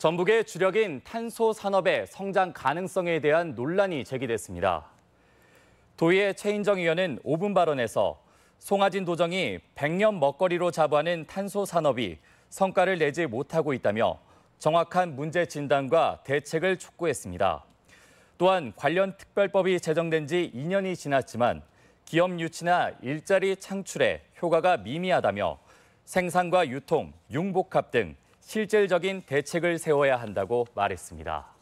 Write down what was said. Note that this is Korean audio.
전북의 주력인 탄소 산업의 성장 가능성에 대한 논란이 제기됐습니다. 도의회 최인정 의원은 5분 발언에서 송하진 도정이 100년 먹거리로 자부하는 탄소 산업이 성과를 내지 못하고 있다며 정확한 문제 진단과 대책을 촉구했습니다. 또한 관련 특별법이 제정된 지 2년이 지났지만 기업 유치나 일자리 창출에 효과가 미미하다며 생산과 유통, 융복합 등 실질적인 대책을 세워야 한다고 말했습니다.